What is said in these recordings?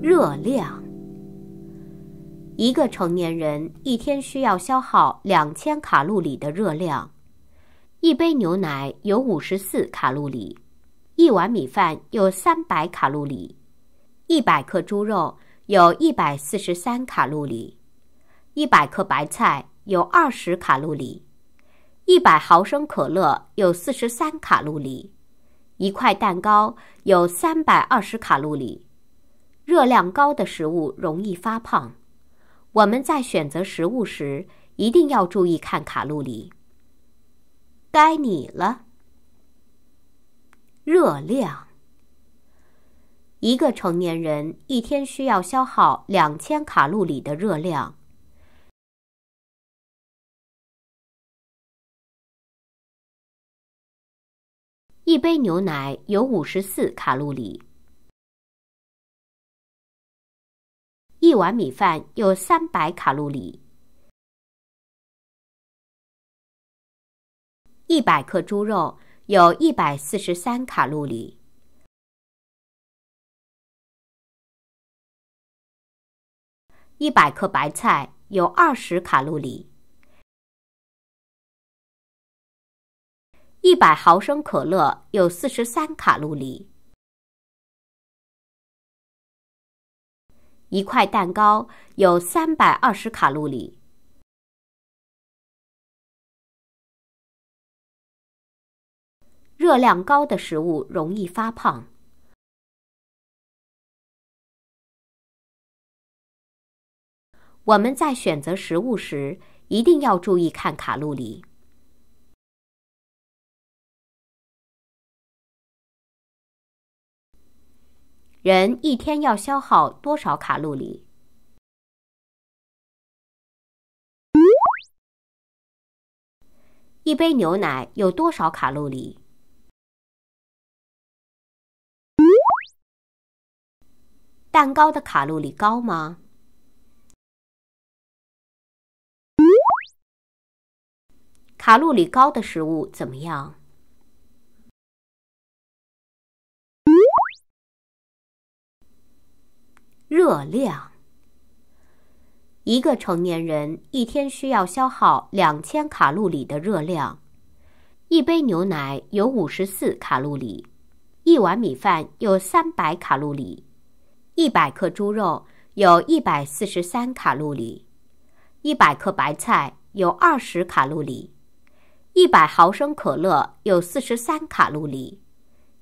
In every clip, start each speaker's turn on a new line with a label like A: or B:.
A: 热量。一个成年人一天需要消耗两千卡路里的热量。一杯牛奶有五十四卡路里，一碗米饭有三百卡路里，一百克猪肉有一百四十三卡路里，一百克白菜有二十卡路里，一百毫升可乐有四十三卡路里。一块蛋糕有三百二十卡路里，热量高的食物容易发胖。我们在选择食物时一定要注意看卡路里。该你了。热量，一个成年人一天需要消耗两千卡路里的热量。
B: 一杯牛奶有五十四卡路里，一碗米饭有三百卡路里，一百克猪肉有一百四十三卡路里，一百克白菜有二十卡路里。一百毫升可乐有四十三卡路里，一块蛋糕有三百二十卡路里。热量高的食物容易发胖，我们在选择食物时一定要注意看卡路里。人一天要消耗多少卡路里？一杯牛奶有多少卡路里？蛋糕的卡路里高吗？卡路里高的食物怎么样？
A: 热量。一个成年人一天需要消耗两千卡路里的热量。一杯牛奶有五十四卡路里，一碗米饭有三百卡路里，一百克猪肉有一百四十三卡路里，一百克白菜有二十卡路里，一百毫升可乐有四十三卡路里，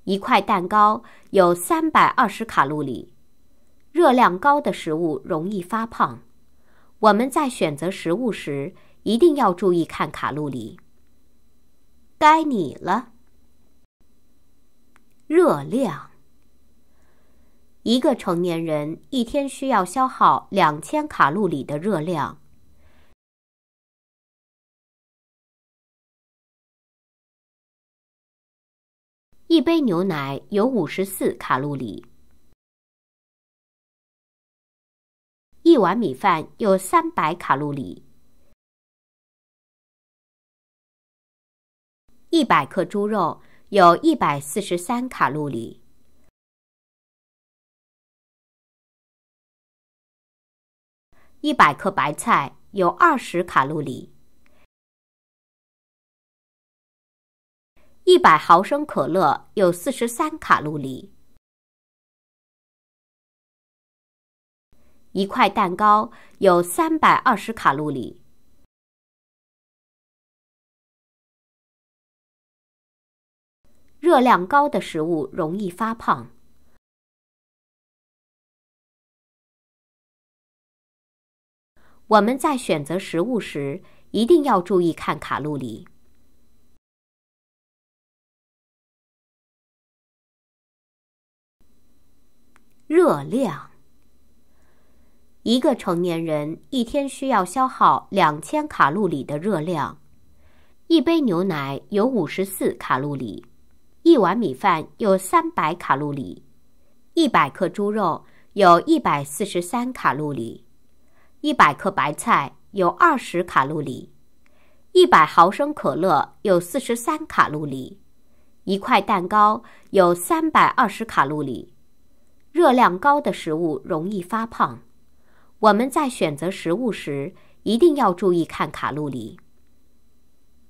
A: 一块蛋糕有三百二十卡路里。热量高的食物容易发胖，我们在选择食物时一定要注意看卡路里。该你了，热量。一个成年人一天需要消耗两千卡路里的热量。
B: 一杯牛奶有五十四卡路里。一碗米饭有三百卡路里，一百克猪肉有一百四十三卡路里，一百克白菜有二十卡路里，一百毫升可乐有四十三卡路里。一块蛋糕有三百二十卡路里。热量高的食物容易发胖。我们在选择食物时一定要注意看卡路里。
A: 热量。一个成年人一天需要消耗两千卡路里的热量。一杯牛奶有五十四卡路里，一碗米饭有三百卡路里，一百克猪肉有一百四十三卡路里，一百克白菜有二十卡路里，一百毫升可乐有四十三卡路里，一块蛋糕有三百二十卡路里。热量高的食物容易发胖。我们在选择食物时，一定要注意看卡路里。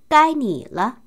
A: 该你了。